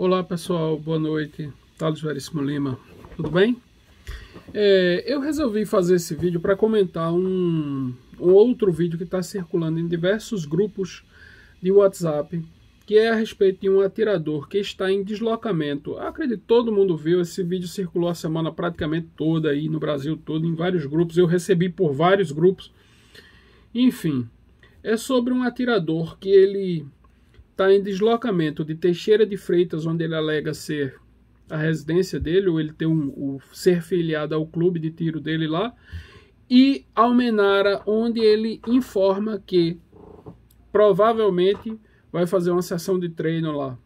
Olá pessoal, boa noite, Thales Veríssimo Lima, tudo bem? É, eu resolvi fazer esse vídeo para comentar um, um, outro vídeo que está circulando em diversos grupos de WhatsApp, que é a respeito de um atirador que está em deslocamento. acredito que todo mundo viu, esse vídeo circulou a semana praticamente toda aí no Brasil todo, em vários grupos, eu recebi por vários grupos. Enfim, é sobre um atirador que ele está em deslocamento de Teixeira de Freitas, onde ele alega ser a residência dele, ou ele tem um, o, ser filiado ao clube de tiro dele lá, e Almenara, onde ele informa que provavelmente vai fazer uma sessão de treino lá.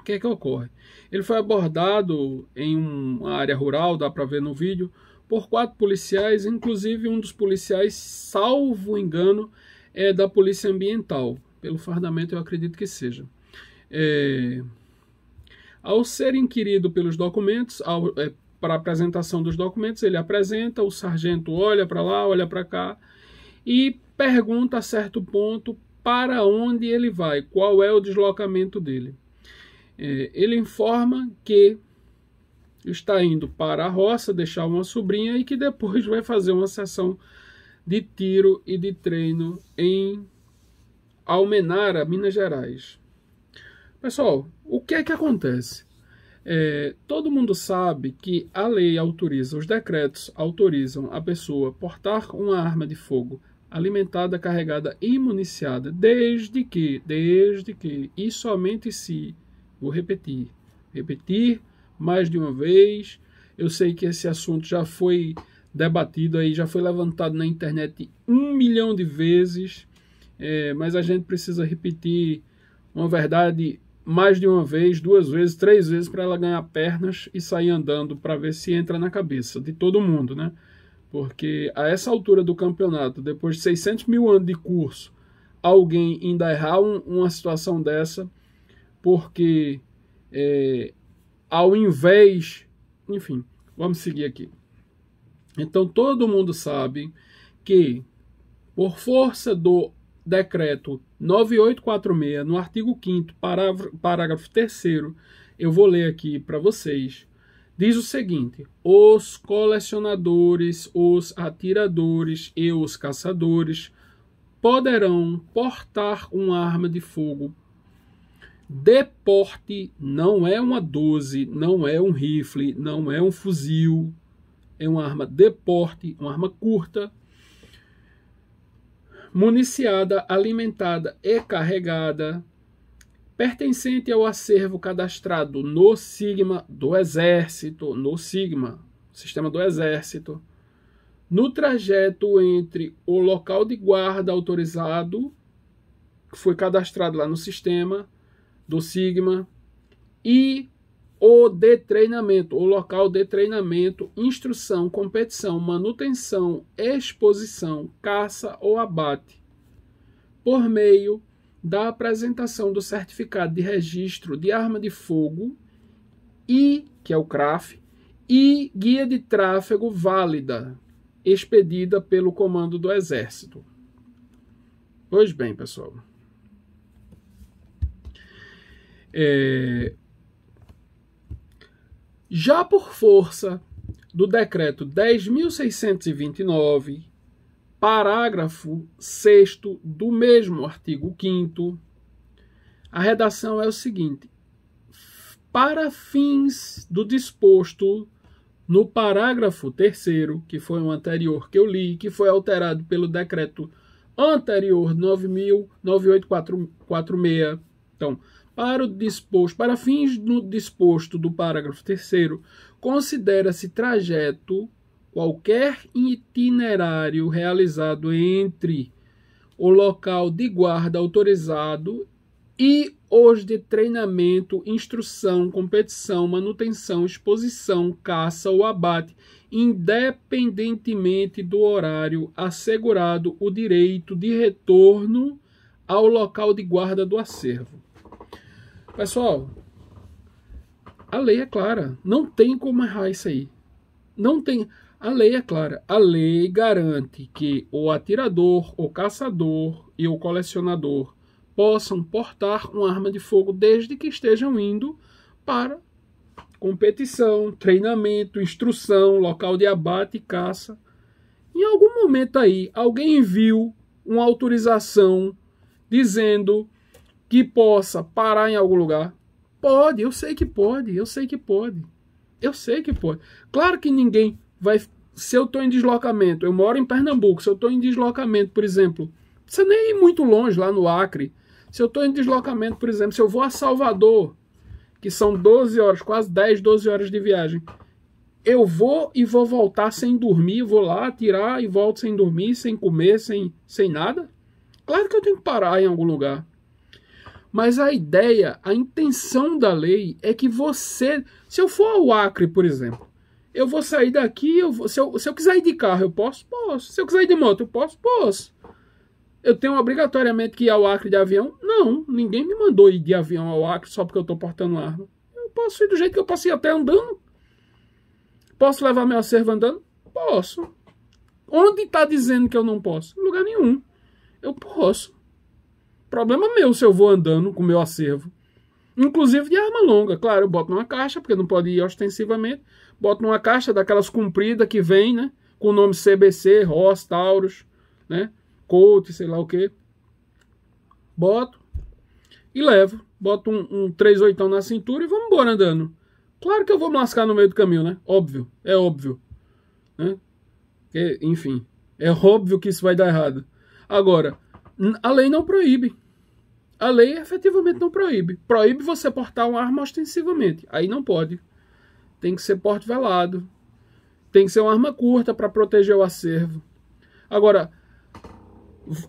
O que é que ocorre? Ele foi abordado em uma área rural, dá para ver no vídeo, por quatro policiais, inclusive um dos policiais, salvo engano, é da Polícia Ambiental. Pelo fardamento, eu acredito que seja. É, ao ser inquirido pelos documentos, é, para apresentação dos documentos, ele apresenta, o sargento olha para lá, olha para cá e pergunta a certo ponto para onde ele vai, qual é o deslocamento dele. É, ele informa que está indo para a roça deixar uma sobrinha e que depois vai fazer uma sessão de tiro e de treino em Almenara, Minas Gerais. Pessoal, o que é que acontece? É, todo mundo sabe que a lei autoriza, os decretos autorizam a pessoa portar uma arma de fogo alimentada, carregada e municiada, desde que, desde que, e somente se, vou repetir, repetir mais de uma vez, eu sei que esse assunto já foi debatido aí, já foi levantado na internet um milhão de vezes, é, mas a gente precisa repetir uma verdade mais de uma vez, duas vezes, três vezes para ela ganhar pernas e sair andando para ver se entra na cabeça de todo mundo, né? Porque a essa altura do campeonato, depois de 600 mil anos de curso, alguém ainda errar um, uma situação dessa, porque é, ao invés. Enfim, vamos seguir aqui. Então todo mundo sabe que, por força do Decreto 9846, no artigo 5, parágrafo, parágrafo 3, eu vou ler aqui para vocês. Diz o seguinte: os colecionadores, os atiradores e os caçadores poderão portar uma arma de fogo de porte, não é uma 12, não é um rifle, não é um fuzil, é uma arma de porte, uma arma curta, municiada, alimentada e carregada, pertencente ao acervo cadastrado no Sigma do Exército, no Sigma, sistema do Exército, no trajeto entre o local de guarda autorizado, que foi cadastrado lá no sistema do Sigma, e ou de treinamento, o local de treinamento, instrução, competição, manutenção, exposição, caça ou abate, por meio da apresentação do certificado de registro de arma de fogo e, que é o CRAF, e guia de tráfego válida, expedida pelo Comando do Exército. Pois bem, pessoal. É, já por força do decreto 10629, parágrafo 6 do mesmo artigo 5 a redação é o seguinte: para fins do disposto no parágrafo 3 que foi o anterior que eu li, que foi alterado pelo decreto anterior 9.98446, então, para o disposto, para fins do disposto do parágrafo 3 considera-se trajeto qualquer itinerário realizado entre o local de guarda autorizado e os de treinamento, instrução, competição, manutenção, exposição, caça ou abate, independentemente do horário, assegurado o direito de retorno ao local de guarda do acervo. Pessoal, a lei é clara. Não tem como errar isso aí. Não tem. A lei é clara. A lei garante que o atirador, o caçador e o colecionador possam portar uma arma de fogo desde que estejam indo para competição, treinamento, instrução, local de abate e caça. Em algum momento aí, alguém viu uma autorização dizendo que possa parar em algum lugar? Pode, eu sei que pode, eu sei que pode. Eu sei que pode. Claro que ninguém vai. Se eu estou em deslocamento, eu moro em Pernambuco, se eu estou em deslocamento, por exemplo, você precisa nem ir é muito longe lá no Acre. Se eu estou em deslocamento, por exemplo, se eu vou a Salvador, que são 12 horas, quase 10, 12 horas de viagem, eu vou e vou voltar sem dormir, vou lá tirar e volto sem dormir, sem comer, sem, sem nada. Claro que eu tenho que parar em algum lugar. Mas a ideia, a intenção da lei é que você. Se eu for ao Acre, por exemplo, eu vou sair daqui, eu vou, se, eu, se eu quiser ir de carro, eu posso? Posso. Se eu quiser ir de moto, eu posso? Posso. Eu tenho obrigatoriamente que ir ao Acre de avião? Não. Ninguém me mandou ir de avião ao Acre só porque eu estou portando arma. Eu posso ir do jeito que eu posso ir até andando. Posso levar meu acervo andando? Posso. Onde está dizendo que eu não posso? Em lugar nenhum. Eu posso. Problema meu se eu vou andando com o meu acervo. Inclusive de arma longa, claro, eu boto numa caixa, porque não pode ir ostensivamente. Boto numa caixa daquelas compridas que vem, né? Com o nome CBC, Ross, Taurus, né? Colt, sei lá o que. Boto e levo. Boto um, um 38 na cintura e vamos embora andando. Claro que eu vou me lascar no meio do caminho, né? Óbvio, é óbvio. Né? É, enfim, é óbvio que isso vai dar errado. Agora, a lei não proíbe. A lei efetivamente não proíbe. Proíbe você portar uma arma ostensivamente. Aí não pode. Tem que ser porte velado. Tem que ser uma arma curta para proteger o acervo. Agora,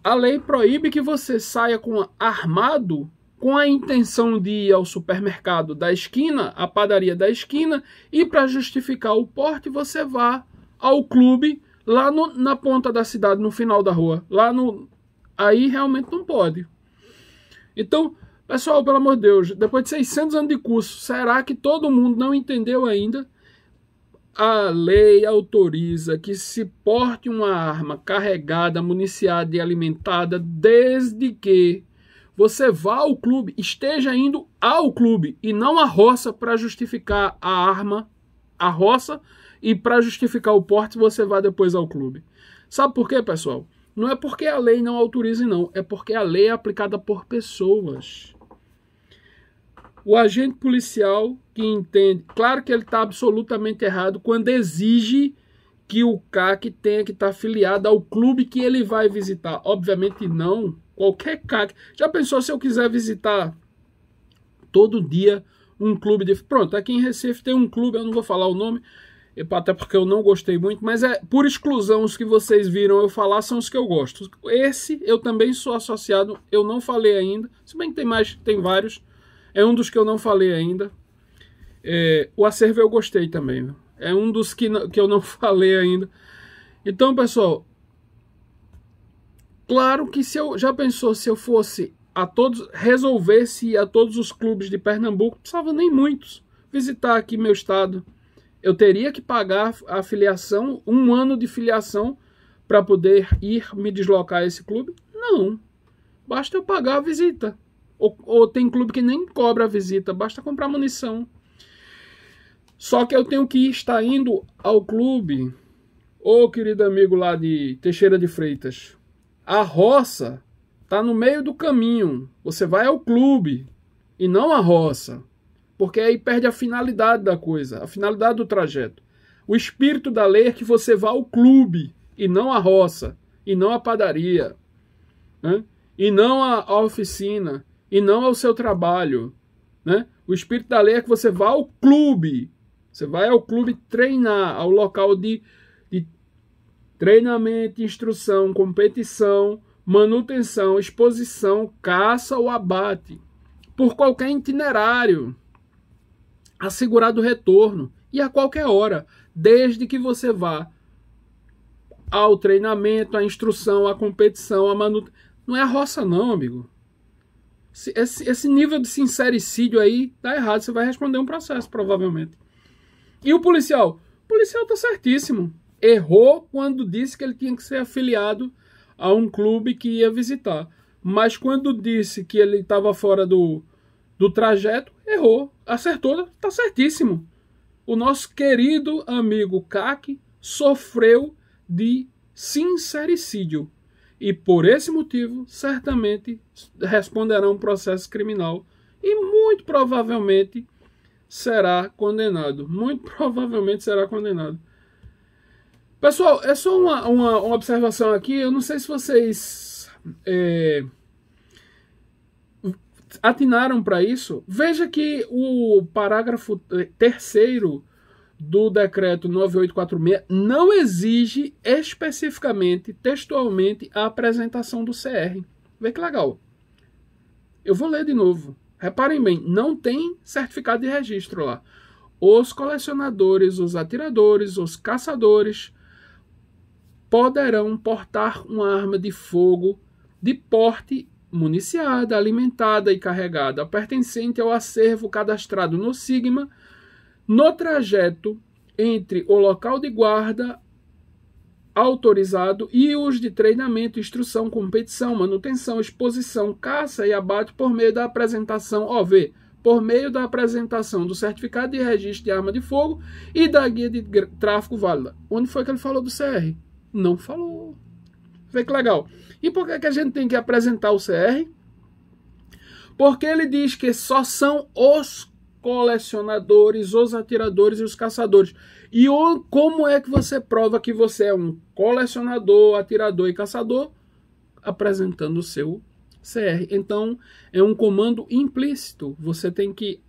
a lei proíbe que você saia com armado com a intenção de ir ao supermercado da esquina, à padaria da esquina, e para justificar o porte, você vá ao clube lá no, na ponta da cidade, no final da rua, lá no, Aí realmente não pode. Então, pessoal, pelo amor de Deus, depois de 600 anos de curso, será que todo mundo não entendeu ainda? A lei autoriza que se porte uma arma carregada, municiada e alimentada desde que você vá ao clube, esteja indo ao clube e não à roça para justificar a arma, a roça e para justificar o porte você vá depois ao clube. Sabe por quê, pessoal? Não é porque a lei não autorize, não. É porque a lei é aplicada por pessoas. O agente policial que entende. Claro que ele está absolutamente errado quando exige que o CAC tenha que estar tá afiliado ao clube que ele vai visitar. Obviamente não. Qualquer CAC. Já pensou se eu quiser visitar todo dia um clube de. Pronto, aqui em Recife tem um clube, eu não vou falar o nome, até porque eu não gostei muito, mas é por exclusão os que vocês viram eu falar são os que eu gosto. Esse eu também sou associado, eu não falei ainda, se bem que tem mais, tem vários. É um dos que eu não falei ainda. É, o acervo eu gostei também, né? é um dos que, que eu não falei ainda. Então, pessoal, claro que se eu já pensou se eu fosse a todos resolvesse ir a todos os clubes de Pernambuco, não precisava nem muitos visitar aqui meu estado eu teria que pagar a filiação, um ano de filiação, para poder ir me deslocar a esse clube? Não. Basta eu pagar a visita. Ou, ou, tem clube que nem cobra a visita, basta comprar munição. Só que eu tenho que estar indo ao clube, ô querido amigo lá de Teixeira de Freitas. A roça tá no meio do caminho. Você vai ao clube e não à roça porque aí perde a finalidade da coisa, a finalidade do trajeto. O espírito da lei é que você vá ao clube e não à roça, e não à padaria, né? e não à, oficina, e não ao seu trabalho. Né? O espírito da lei é que você vá ao clube, você vai ao clube treinar, ao local de, de treinamento, instrução, competição, manutenção, exposição, caça ou abate, por qualquer itinerário assegurado retorno e a qualquer hora, desde que você vá ao treinamento, à instrução, à competição, à manutenção. Não é a roça, não, amigo. Esse, esse nível de sincericídio aí tá errado. Você vai responder um processo, provavelmente. E o policial? O policial tá certíssimo. Errou quando disse que ele tinha que ser afiliado a um clube que ia visitar. Mas quando disse que ele estava fora do, do trajeto, errou. Acertou, tá certíssimo. O nosso querido amigo CAC sofreu de sincericídio e por esse motivo certamente responderá um processo criminal e muito provavelmente será condenado. Muito provavelmente será condenado. Pessoal, é só uma, uma, uma observação aqui. Eu não sei se vocês é, atinaram para isso. Veja que o parágrafo eh, terceiro do decreto 9846 não exige especificamente, textualmente, a apresentação do CR. Vê que legal. Eu vou ler de novo. Reparem bem, não tem certificado de registro lá. Os colecionadores, os atiradores, os caçadores poderão portar uma arma de fogo de porte municiada, alimentada e carregada, pertencente ao acervo cadastrado no Sigma, no trajeto entre o local de guarda autorizado e os de treinamento, instrução, competição, manutenção, exposição, caça e abate por meio da apresentação OV, por meio da apresentação do certificado de registro de arma de fogo e da guia de tráfico válida. Onde foi que ele falou do CR? Não falou. Vê que legal. E por que, que a gente tem que apresentar o CR? Porque ele diz que só são os colecionadores, os atiradores e os caçadores. E o, como é que você prova que você é um colecionador, atirador e caçador? Apresentando o seu CR. Então, é um comando implícito. Você tem que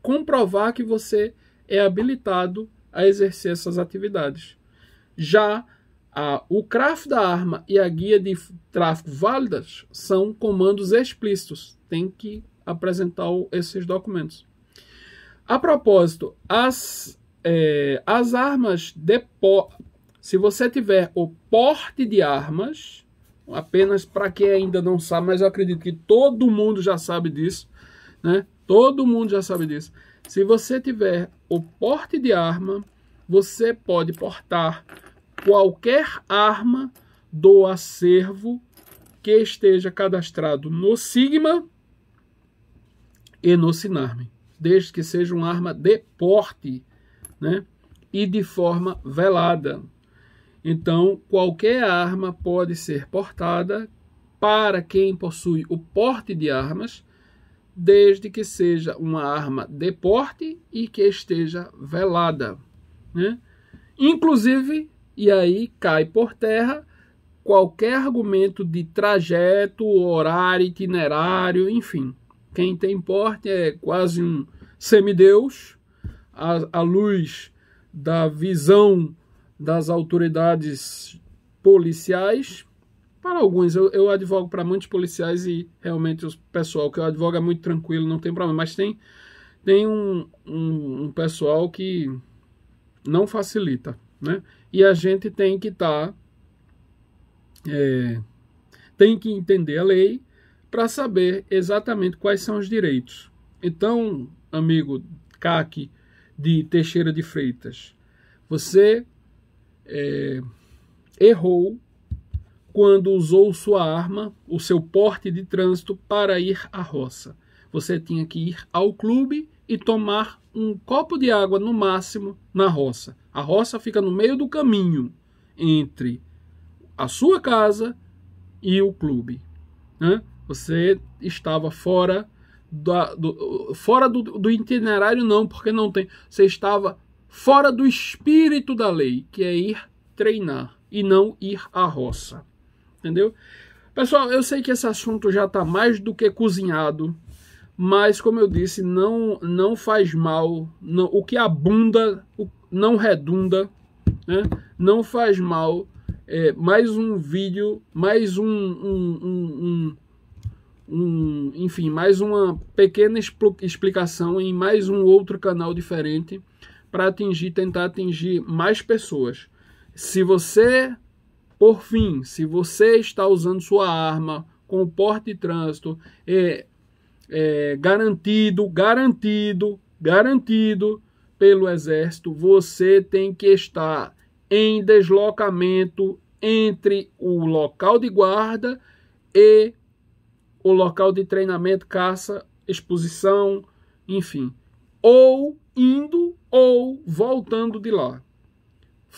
comprovar que você é habilitado a exercer essas atividades. Já ah, o craft da arma e a guia de tráfego válidas são comandos explícitos. Tem que apresentar o, esses documentos. A propósito, as, é, as armas de pó se você tiver o porte de armas, apenas para quem ainda não sabe, mas eu acredito que todo mundo já sabe disso, né? Todo mundo já sabe disso. Se você tiver o porte de arma, você pode portar qualquer arma do acervo que esteja cadastrado no Sigma e no Sinarme, desde que seja uma arma de porte né, e de forma velada. Então, qualquer arma pode ser portada para quem possui o porte de armas, desde que seja uma arma de porte e que esteja velada. Né? Inclusive e aí cai por terra qualquer argumento de trajeto, horário, itinerário, enfim. Quem tem porte é quase um semideus. A, a luz da visão das autoridades policiais. Para alguns, eu, eu advogo para muitos policiais e realmente o pessoal que eu advogo é muito tranquilo, não tem problema. Mas tem, tem um, um, um pessoal que não facilita. Né? E a gente tem que estar. Tá, é, tem que entender a lei para saber exatamente quais são os direitos. Então, amigo CAC de Teixeira de Freitas, você é, errou quando usou sua arma, o seu porte de trânsito, para ir à roça. Você tinha que ir ao clube e tomar um copo de água no máximo na roça. A roça fica no meio do caminho entre a sua casa e o clube. Né? Você estava fora, do, fora do, do itinerário, não, porque não tem. Você estava fora do espírito da lei, que é ir treinar e não ir à roça. Entendeu? Pessoal, eu sei que esse assunto já está mais do que cozinhado mas como eu disse, não não faz mal, não, o que abunda não redunda, né? não faz mal. É, mais um vídeo, mais um, um, um, um, enfim, mais uma pequena explicação em mais um outro canal diferente para atingir, tentar atingir mais pessoas. Se você, por fim, se você está usando sua arma com porte de trânsito, é, é, garantido, garantido, garantido pelo Exército, você tem que estar em deslocamento entre o local de guarda e o local de treinamento, caça, exposição, enfim. Ou indo ou voltando de lá.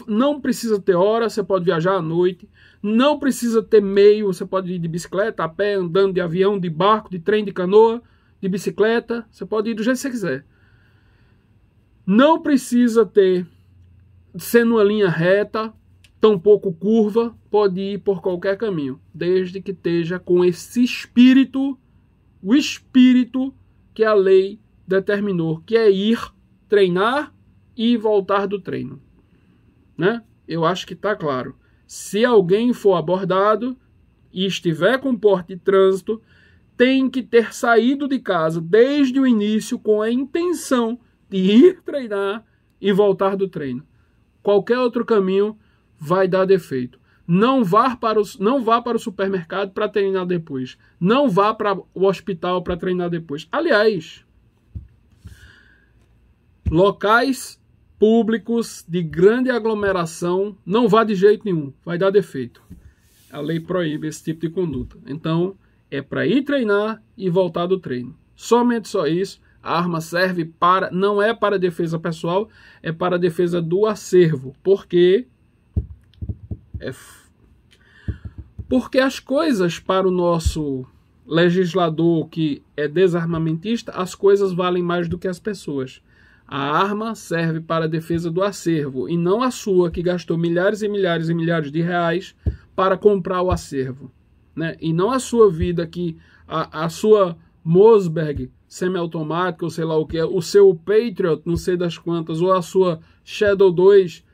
Não precisa ter hora, você pode viajar à noite. Não precisa ter meio, você pode ir de bicicleta, a pé, andando, de avião, de barco, de trem, de canoa, de bicicleta. Você pode ir do jeito que você quiser. Não precisa ter, sendo uma linha reta, tampouco curva, pode ir por qualquer caminho, desde que esteja com esse espírito, o espírito que a lei determinou, que é ir, treinar e voltar do treino né? Eu acho que está claro. Se alguém for abordado e estiver com porte de trânsito, tem que ter saído de casa desde o início com a intenção de ir treinar e voltar do treino. Qualquer outro caminho vai dar defeito. Não vá para o, não vá para o supermercado para treinar depois. Não vá para o hospital para treinar depois. Aliás, locais públicos de grande aglomeração não vá de jeito nenhum, vai dar defeito. A lei proíbe esse tipo de conduta. Então, é para ir treinar e voltar do treino. Somente só isso. A arma serve para, não é para defesa pessoal, é para defesa do acervo, porque é porque as coisas para o nosso legislador que é desarmamentista, as coisas valem mais do que as pessoas. A arma serve para a defesa do acervo e não a sua, que gastou milhares e milhares e milhares de reais para comprar o acervo. Né? E não a sua vida, que a, a sua Mosberg semiautomática, ou sei lá o que é, o seu Patriot, não sei das quantas, ou a sua Shadow 2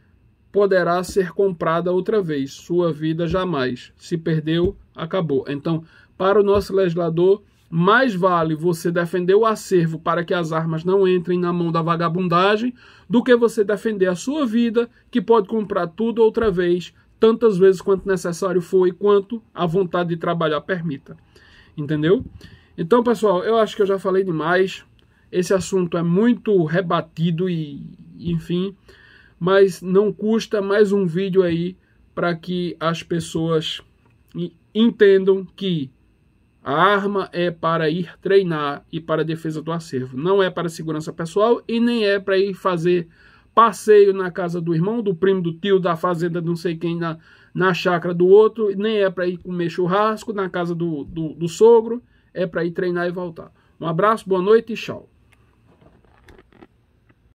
poderá ser comprada outra vez. Sua vida jamais. Se perdeu, acabou. Então, para o nosso legislador, mais vale você defender o acervo para que as armas não entrem na mão da vagabundagem do que você defender a sua vida, que pode comprar tudo outra vez, tantas vezes quanto necessário for e quanto a vontade de trabalhar permita. Entendeu? Então, pessoal, eu acho que eu já falei demais. Esse assunto é muito rebatido e, enfim, mas não custa mais um vídeo aí para que as pessoas entendam que a arma é para ir treinar e para defesa do acervo. Não é para segurança pessoal e nem é para ir fazer passeio na casa do irmão, do primo, do tio, da fazenda, não sei quem, na, na chácara do outro, nem é para ir comer churrasco na casa do, do, do sogro, é para ir treinar e voltar. Um abraço, boa noite e tchau.